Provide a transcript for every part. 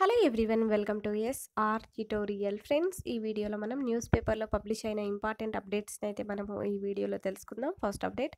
hello everyone welcome to S R tutorial friends ఈ వీడియోలో మనం న్యూస్ పేపర్లో పబ్లిష్ అయిన ఇంపార్టెంట్ అప్డేట్స్ని అయితే మనము ఈ వీడియోలో తెలుసుకుందాం ఫస్ట్ అప్డేట్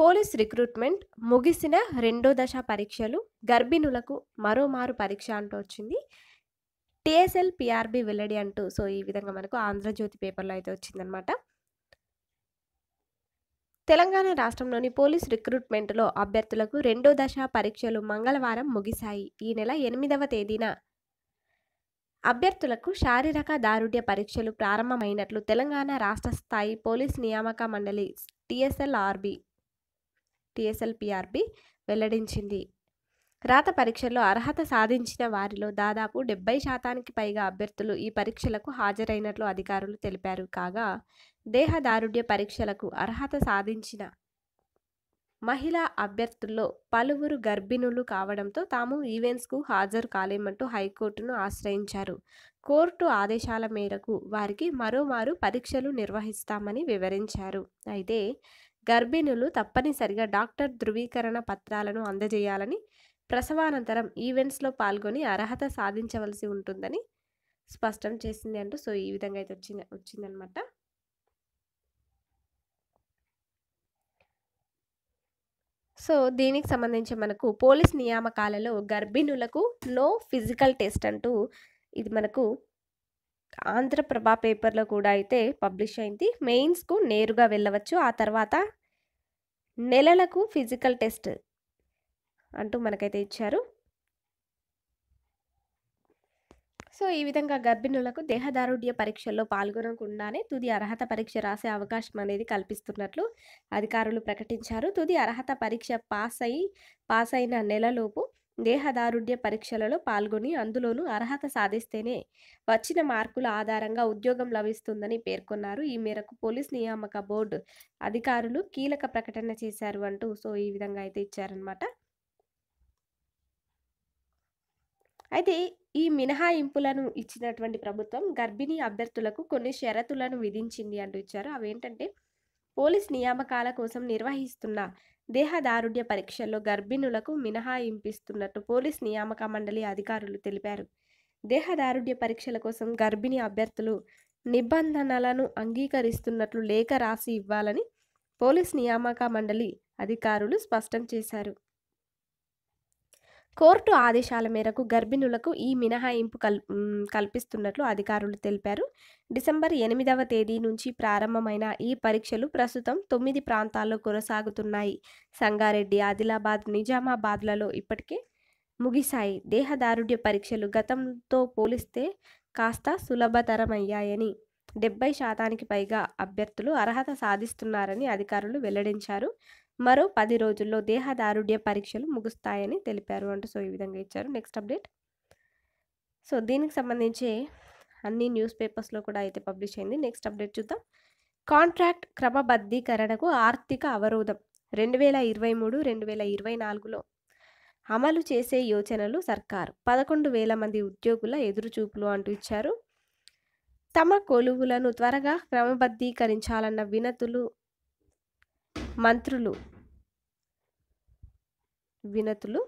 పోలీస్ రిక్రూట్మెంట్ ముగిసిన రెండో దశ పరీక్షలు గర్భిణులకు మరోమారు పరీక్ష అంటూ వచ్చింది టీఎస్ఎల్ పిఆర్బి వెల్లడి అంటూ సో ఈ విధంగా మనకు ఆంధ్రజ్యోతి పేపర్లో అయితే వచ్చిందనమాట తెలంగాణ రాష్ట్రంలోని పోలీస్ రిక్రూట్మెంట్లో అభ్యర్థులకు రెండో దశ పరీక్షలు మంగళవారం ముగిశాయి ఈ నెల ఎనిమిదవ తేదీన అభ్యర్థులకు శారీరక దారుఢ్య పరీక్షలు ప్రారంభమైనట్లు తెలంగాణ రాష్ట్ర స్థాయి పోలీస్ నియామక మండలి టిఎస్ఎల్ఆర్బి టిఎస్ఎల్పిఆర్బి వెల్లడించింది రాత పరీక్షల్లో అర్హత సాధించిన వారిలో దాదాపు డెబ్బై శాతానికి పైగా అభ్యర్థులు ఈ పరీక్షలకు హాజరైనట్లు అధికారులు తెలిపారు కాగా దేహదారుఢ్య పరీక్షలకు అర్హత సాధించిన మహిళా అభ్యర్థుల్లో పలువురు గర్భిణులు కావడంతో తాము ఈవెంట్స్కు హాజరు కాలేమంటూ హైకోర్టును ఆశ్రయించారు కోర్టు ఆదేశాల మేరకు వారికి మరోమారు పరీక్షలు నిర్వహిస్తామని వివరించారు అయితే గర్భిణులు తప్పనిసరిగా డాక్టర్ ధృవీకరణ పత్రాలను అందజేయాలని ప్రసవానంతరం ఈవెంట్స్లో పాల్గొని అర్హత సాధించవలసి ఉంటుందని స్పష్టం చేసింది అంటూ సో ఈ విధంగా అయితే వచ్చింది వచ్చిందనమాట సో దీనికి సంబంధించి మనకు పోలీస్ నియామకాలలో గర్భిణులకు నో ఫిజికల్ టెస్ట్ అంటూ ఇది మనకు ఆంధ్రప్రభ పేపర్లో కూడా అయితే పబ్లిష్ అయింది మెయిన్స్కు నేరుగా వెళ్ళవచ్చు ఆ తర్వాత నెలలకు ఫిజికల్ టెస్ట్ అంటూ మనకైతే ఇచ్చారు సో ఈ విధంగా గర్భిణులకు దేహదారుఢ్య పరీక్షల్లో పాల్గొనకుండానే తుది అర్హత పరీక్ష రాసే అవకాశం అనేది కల్పిస్తున్నట్లు అధికారులు ప్రకటించారు తుది అర్హత పరీక్ష పాస్ అయి పాస్ అయిన నెలలోపు దేహదారుఢ్య పరీక్షలలో పాల్గొని అందులోనూ అర్హత సాధిస్తేనే వచ్చిన మార్కుల ఆధారంగా ఉద్యోగం లభిస్తుందని పేర్కొన్నారు ఈ మేరకు పోలీస్ నియామక బోర్డు అధికారులు కీలక ప్రకటన చేశారు అంటూ సో ఈ విధంగా అయితే ఇచ్చారనమాట అయితే ఈ మినహాయింపులను ఇచ్చినటువంటి ప్రభుత్వం గర్భిణీ అభ్యర్థులకు కొన్ని షరతులను విధించింది అంటూ ఇచ్చారు అవేంటంటే పోలీస్ నియామకాల కోసం నిర్వహిస్తున్న దేహదారుఢ్య పరీక్షల్లో గర్భిణులకు మినహాయింపిస్తున్నట్టు పోలీస్ నియామక మండలి అధికారులు తెలిపారు దేహదారుఢ్య పరీక్షల కోసం గర్భిణీ అభ్యర్థులు నిబంధనలను అంగీకరిస్తున్నట్లు లేఖ రాసి ఇవ్వాలని పోలీస్ నియామక మండలి అధికారులు స్పష్టం చేశారు కోర్టు ఆదేశాల మేరకు గర్భిణులకు ఈ మినహాయింపు కల్ కల్పిస్తున్నట్లు అధికారులు తెలిపారు డిసెంబర్ ఎనిమిదవ తేదీ నుంచి ప్రారంభమైన ఈ పరీక్షలు ప్రస్తుతం తొమ్మిది ప్రాంతాల్లో కొనసాగుతున్నాయి సంగారెడ్డి ఆదిలాబాద్ నిజామాబాద్లలో ఇప్పటికే ముగిశాయి దేహదారుఢ్య పరీక్షలు గతంతో పోలిస్తే కాస్త సులభతరమయ్యాయని డెబ్బై శాతానికి పైగా అభ్యర్థులు అర్హత సాధిస్తున్నారని అధికారులు వెల్లడించారు మరో పది రోజుల్లో దేహదారుఢ్య పరీక్షలు ముగుస్తాయని తెలిపారు అంటూ సో ఈ విధంగా ఇచ్చారు నెక్స్ట్ అప్డేట్ సో దీనికి సంబంధించి అన్ని న్యూస్ పేపర్స్లో కూడా అయితే పబ్లిష్ అయింది నెక్స్ట్ అప్డేట్ చూద్దాం కాంట్రాక్ట్ క్రమబద్ధీకరణకు ఆర్థిక అవరోధం రెండు వేల ఇరవై మూడు రెండు వేల ఇరవై నాలుగులో అమలు చేసే యోచనలు సర్కారు పదకొండు వేల మంది ఉద్యోగుల ఎదురుచూపులు అంటూ ఇచ్చారు తమ కొలువులను త్వరగా క్రమబద్ధీకరించాలన్న వినతులు మంత్రులు వినతులు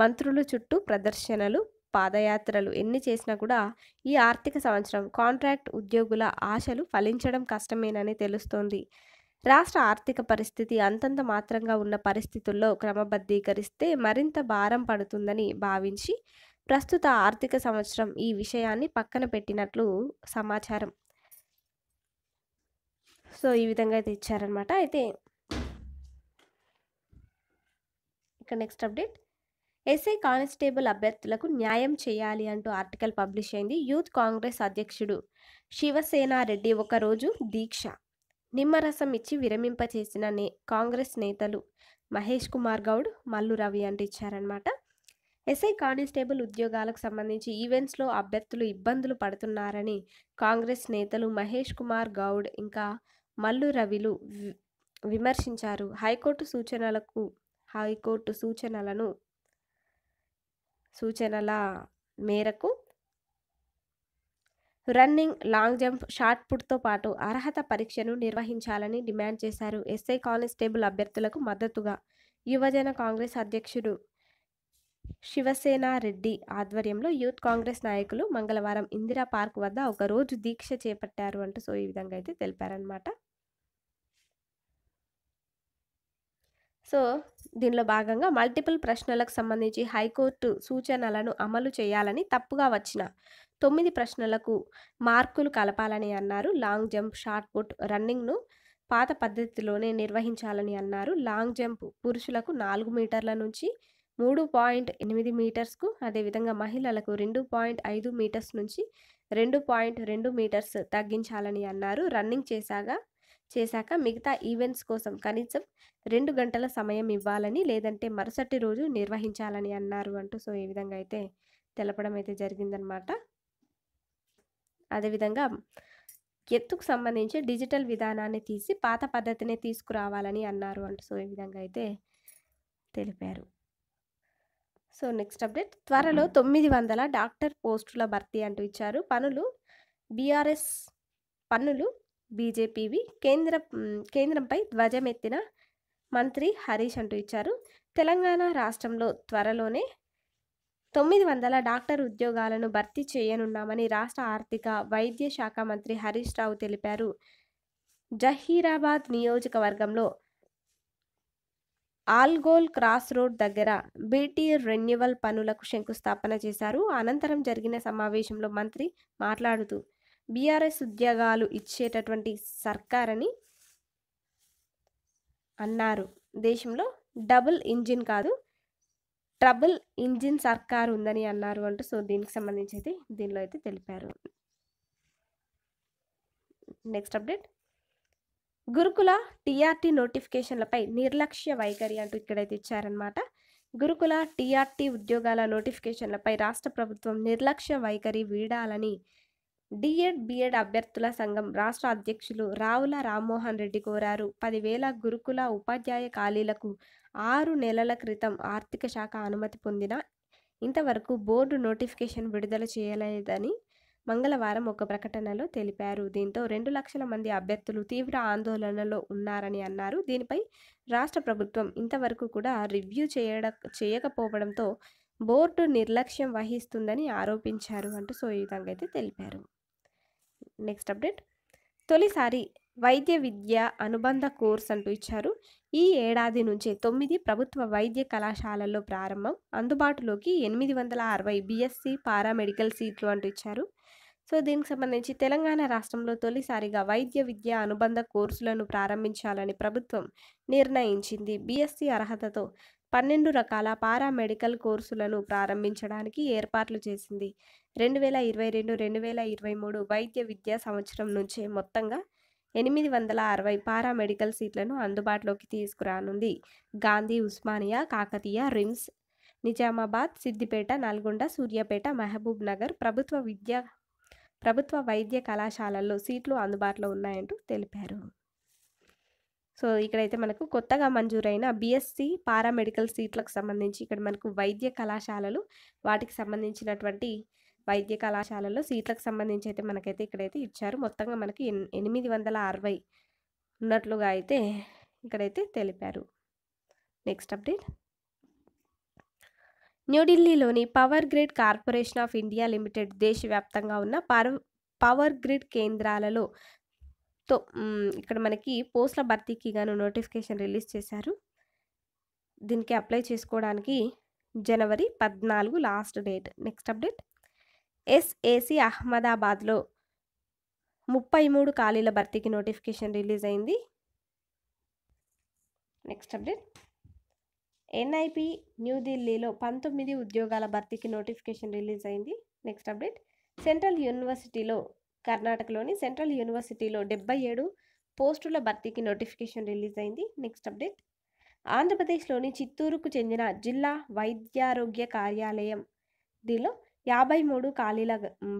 మంత్రులు చుట్టూ ప్రదర్శనలు పాదయాత్రలు ఎన్ని చేసినా కూడా ఈ ఆర్థిక సంవత్సరం కాంట్రాక్ట్ ఉద్యోగుల ఆశలు ఫలించడం కష్టమేనని తెలుస్తోంది రాష్ట్ర ఆర్థిక పరిస్థితి అంతంత మాత్రంగా ఉన్న పరిస్థితుల్లో క్రమబద్ధీకరిస్తే మరింత భారం పడుతుందని భావించి ప్రస్తుత ఆర్థిక సంవత్సరం ఈ విషయాన్ని పక్కన పెట్టినట్లు సమాచారం సో ఈ విధంగా అయితే ఇచ్చారనమాట అయితే నెక్స్ట్ అప్డేట్ ఎస్ఐ కానిస్టేబుల్ అభ్యర్థులకు న్యాయం చేయాలి అంటూ ఆర్టికల్ పబ్లిష్ అయింది యూత్ కాంగ్రెస్ అధ్యక్షుడు శివసేనారెడ్డి ఒకరోజు దీక్ష నిమ్మరసం ఇచ్చి విరమింప చేసిన నే కాంగ్రెస్ నేతలు మహేష్ కుమార్ గౌడ్ మల్లు రవి అంటూ ఇచ్చారనమాట ఎస్ఐ కానిస్టేబుల్ ఉద్యోగాలకు సంబంధించి ఈవెంట్స్లో అభ్యర్థులు ఇబ్బందులు పడుతున్నారని కాంగ్రెస్ నేతలు మహేష్ కుమార్ గౌడ్ ఇంకా మల్లు రవిలు విమర్శించారు హైకోర్టు సూచనలకు హైకోర్టు సూచనలను సూచనల మేరకు రన్నింగ్ లాంగ్ జంప్ షార్ట్ పుట్తో పాటు అర్హత పరీక్షను నిర్వహించాలని డిమాండ్ చేశారు ఎస్ఐ కానిస్టేబుల్ అభ్యర్థులకు మద్దతుగా యువజన కాంగ్రెస్ అధ్యక్షుడు శివసేన రెడ్డి ఆధ్వర్యంలో యూత్ కాంగ్రెస్ నాయకులు మంగళవారం ఇందిరా పార్క్ వద్ద ఒక రోజు దీక్ష చేపట్టారు అంటూ సో ఈ విధంగా అయితే తెలిపారనమాట సో దీనిలో భాగంగా మల్టిపుల్ ప్రశ్నలకు సంబంధించి హైకోర్టు సూచనలను అమలు చేయాలని తప్పుగా వచ్చిన తొమ్మిది ప్రశ్నలకు మార్కులు కలపాలని అన్నారు లాంగ్ జంప్ షార్ట్ పుట్ రన్నింగ్ను పాత పద్ధతిలోనే నిర్వహించాలని అన్నారు లాంగ్ జంప్ పురుషులకు నాలుగు మీటర్ల నుంచి మూడు పాయింట్ ఎనిమిది మీటర్స్కు అదేవిధంగా మహిళలకు రెండు పాయింట్ ఐదు మీటర్స్ నుంచి రెండు పాయింట్ రెండు మీటర్స్ తగ్గించాలని అన్నారు రన్నింగ్ చేశాక చేశాక మిగతా ఈవెంట్స్ కోసం కనీసం రెండు గంటల సమయం ఇవ్వాలని లేదంటే మరుసటి రోజు నిర్వహించాలని అన్నారు అంటూ సో ఈ విధంగా అయితే తెలపడం అయితే జరిగిందనమాట అదేవిధంగా ఎత్తుకు సంబంధించి డిజిటల్ విధానాన్ని తీసి పాత పద్ధతినే తీసుకురావాలని అన్నారు అంటూ సో ఈ విధంగా అయితే తెలిపారు సో నెక్స్ట్ అప్డేట్ త్వరలో తొమ్మిది వందల డాక్టర్ పోస్టుల భర్తీ అంటూ ఇచ్చారు పనులు బీఆర్ఎస్ పన్నులు బీజేపీవి కేంద్ర కేంద్రంపై ధ్వజమెత్తిన మంత్రి హరీష్ అంటూ ఇచ్చారు తెలంగాణ రాష్ట్రంలో త్వరలోనే తొమ్మిది వందల డాక్టర్ ఉద్యోగాలను భర్తీ చేయనున్నామని రాష్ట్ర ఆర్థిక వైద్య శాఖ మంత్రి హరీష్ రావు తెలిపారు జహీరాబాద్ నియోజకవర్గంలో ఆల్గోల్ క్రాస్ రోడ్ దగ్గర బీటీ రెన్యువల్ పనులకు శంకుస్థాపన చేశారు అనంతరం జరిగిన సమావేశంలో మంత్రి మాట్లాడుతూ బీఆర్ఎస్ ఉద్యోగాలు ఇచ్చేటటువంటి సర్కారని అన్నారు దేశంలో డబుల్ ఇంజిన్ కాదు ట్రబుల్ ఇంజిన్ సర్కార్ ఉందని అన్నారు అంటూ సో దీనికి సంబంధించి అయితే దీనిలో అయితే తెలిపారు నెక్స్ట్ అప్డేట్ గురుకుల టీఆర్టీ నోటిఫికేషన్లపై నిర్లక్ష్య వైఖరి అంటూ ఇక్కడైతే ఇచ్చారనమాట గురుకుల టీఆర్టీ ఉద్యోగాల నోటిఫికేషన్లపై రాష్ట్ర ప్రభుత్వం నిర్లక్ష్య వైఖరి వీడాలని డిఎడ్ బిఎడ్ అభ్యర్థుల సంఘం రాష్ట్ర అధ్యక్షులు రావుల రామ్మోహన్ రెడ్డి కోరారు పదివేల గురుకుల ఉపాధ్యాయ ఖాళీలకు ఆరు నెలల క్రితం ఆర్థిక శాఖ అనుమతి పొందిన ఇంతవరకు బోర్డు నోటిఫికేషన్ విడుదల చేయలేదని మంగళవారం ఒక ప్రకటనలో తెలిపారు దీంతో రెండు లక్షల మంది అభ్యర్థులు తీవ్ర ఆందోళనలో ఉన్నారని అన్నారు దీనిపై రాష్ట్ర ప్రభుత్వం ఇంతవరకు కూడా రివ్యూ చేయడ చేయకపోవడంతో బోర్డు నిర్లక్ష్యం వహిస్తుందని ఆరోపించారు అంటూ సో ఈ విధంగా అయితే తెలిపారు నెక్స్ట్ అప్డేట్ తొలిసారి వైద్య విద్య అనుబంధ కోర్స్ అంటూ ఇచ్చారు ఈ ఏడాది నుంచే తొమ్మిది ప్రభుత్వ వైద్య కళాశాలల్లో ప్రారంభం అందుబాటులోకి ఎనిమిది వందల అరవై బీఎస్సీ పారామెడికల్ సీట్లు అంటూ ఇచ్చారు సో దీనికి సంబంధించి తెలంగాణ రాష్ట్రంలో తొలిసారిగా వైద్య విద్య అనుబంధ కోర్సులను ప్రారంభించాలని ప్రభుత్వం నిర్ణయించింది బీఎస్సీ అర్హతతో పన్నెండు రకాల పారామెడికల్ కోర్సులను ప్రారంభించడానికి ఏర్పాట్లు చేసింది రెండు వేల ఇరవై రెండు రెండు వేల ఇరవై మూడు వైద్య విద్యా సంవత్సరం నుంచే మొత్తంగా ఎనిమిది వందల అరవై పారామెడికల్ సీట్లను అందుబాటులోకి తీసుకురానుంది గాంధీ ఉస్మానియా కాకతీయ రిమ్స్ నిజామాబాద్ సిద్దిపేట నల్గొండ సూర్యాపేట మహబూబ్ నగర్ ప్రభుత్వ విద్యా ప్రభుత్వ వైద్య కళాశాలల్లో సీట్లు అందుబాటులో ఉన్నాయంటూ తెలిపారు సో ఇక్కడైతే మనకు కొత్తగా మంజూరైన బీఎస్సీ పారామెడికల్ సీట్లకు సంబంధించి ఇక్కడ మనకు వైద్య కళాశాలలు వాటికి సంబంధించినటువంటి వైద్య కళాశాలలో సీట్లకు సంబంధించి అయితే మనకైతే ఇక్కడైతే ఇచ్చారు మొత్తంగా మనకి ఎనిమిది వందల అరవై ఉన్నట్లుగా అయితే ఇక్కడైతే తెలిపారు నెక్స్ట్ అప్డేట్ న్యూఢిల్లీలోని power grid corporation of India limited దేశవ్యాప్తంగా ఉన్న పవర్ గ్రిడ్ కేంద్రాలలో తో ఇక్కడ మనకి పోస్టుల భర్తీకి గాను నోటిఫికేషన్ రిలీజ్ చేశారు దీనికి అప్లై చేసుకోవడానికి జనవరి పద్నాలుగు last date next update SAC అహ్మదాబాద్లో ముప్పై మూడు ఖాళీల భర్తీకి నోటిఫికేషన్ రిలీజ్ అయింది నెక్స్ట్ అప్డేట్ ఎన్ఐపి న్యూఢిల్లీలో పంతొమ్మిది ఉద్యోగాల భర్తీకి నోటిఫికేషన్ రిలీజ్ అయింది నెక్స్ట్ అప్డేట్ సెంట్రల్ యూనివర్సిటీలో కర్ణాటకలోని సెంట్రల్ యూనివర్సిటీలో డెబ్బై ఏడు పోస్టుల భర్తీకి నోటిఫికేషన్ రిలీజ్ అయింది నెక్స్ట్ అప్డేట్ ఆంధ్రప్రదేశ్లోని చిత్తూరుకు చెందిన జిల్లా వైద్యారోగ్య కార్యాలయం దిలో యాభై మూడు ఖాళీల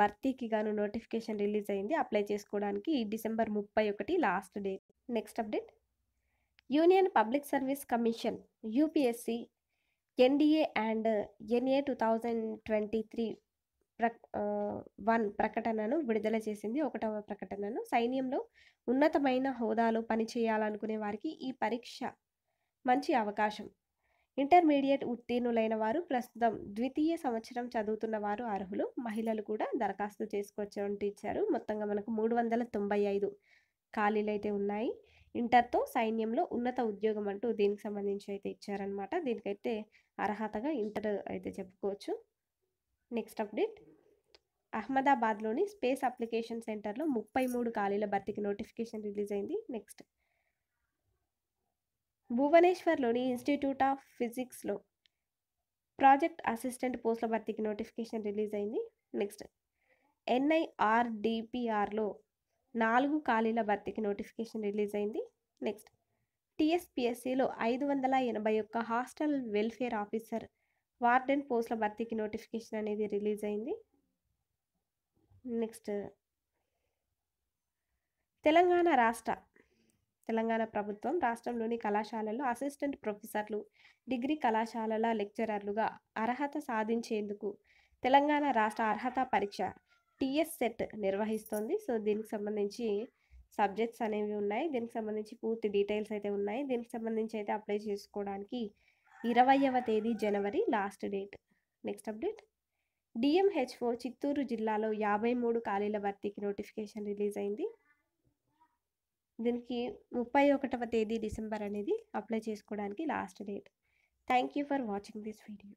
భర్తీకి గాను నోటిఫికేషన్ రిలీజ్ అయింది అప్లై చేసుకోవడానికి ఈ డిసెంబర్ ముప్పై ఒకటి last day next update union public service commission UPSC NDA and NA two thousand twenty three ప్ర వన్ ప్రకటనను విడుదల చేసింది ఒకటవ ప్రకటనను సైన్యంలో ఉన్నతమైన హోదాలో పనిచేయాలనుకునే వారికి ఈ పరీక్ష మంచి అవకాశం ఇంటర్మీడియట్ ఉత్తీర్ణులైన వారు ప్రస్తుతం ద్వితీయ సంవత్సరం చదువుతున్న వారు అర్హులు మహిళలు కూడా దరఖాస్తు చేసుకోవచ్చు ఇచ్చారు మొత్తంగా మనకు మూడు వందల తొంభై ఐదు ఖాళీలు అయితే ఉన్నాయి ఇంటర్తో సైన్యంలో ఉన్నత ఉద్యోగం అంటూ దీనికి సంబంధించి అయితే ఇచ్చారనమాట దీనికైతే అర్హతగా ఇంటర్ అయితే చెప్పుకోవచ్చు నెక్స్ట్ అప్డేట్ అహ్మదాబాద్లోని స్పేస్ అప్లికేషన్ సెంటర్లో ముప్పై మూడు ఖాళీల భర్తీకి నోటిఫికేషన్ రిలీజ్ అయింది నెక్స్ట్ భువనేశ్వర్లోని ఇన్స్టిట్యూట్ ఆఫ్ ఫిజిక్స్లో ప్రాజెక్ట్ అసిస్టెంట్ పోస్టుల భర్తీకి నోటిఫికేషన్ రిలీజ్ అయింది నెక్స్ట్ ఎన్ఐఆర్డిపిఆర్లో నాలుగు ఖాళీల భర్తీకి నోటిఫికేషన్ రిలీజ్ అయింది నెక్స్ట్ టీఎస్పిఎస్సిలో ఐదు వందల ఎనభై ఒక్క హాస్టల్ వెల్ఫేర్ ఆఫీసర్ వార్డెన్ పోస్టుల భర్తీకి నోటిఫికేషన్ అనేది రిలీజ్ అయింది నెక్స్ట్ తెలంగాణ రాష్ట్ర తెలంగాణ ప్రభుత్వం రాష్ట్రంలోని కళాశాలల్లో అసిస్టెంట్ ప్రొఫెసర్లు డిగ్రీ కళాశాలల లెక్చరర్లుగా అర్హత సాధించేందుకు తెలంగాణ రాష్ట్ర అర్హత పరీక్ష టీఎస్ సెట్ నిర్వహిస్తోంది సో దీనికి సంబంధించి సబ్జెక్ట్స్ అనేవి ఉన్నాయి దీనికి సంబంధించి పూర్తి డీటెయిల్స్ అయితే ఉన్నాయి దీనికి సంబంధించి అయితే అప్లై చేసుకోవడానికి ఇరవైవ తేదీ జనవరి last date next update DMHO Chittoor జిల్లాలో యాభై మూడు ఖాళీల భర్తీకి నోటిఫికేషన్ రిలీజ్ అయింది దీనికి ముప్పై ఒకటవ తేదీ డిసెంబర్ అనేది అప్లై చేసుకోవడానికి last date thank you for watching this video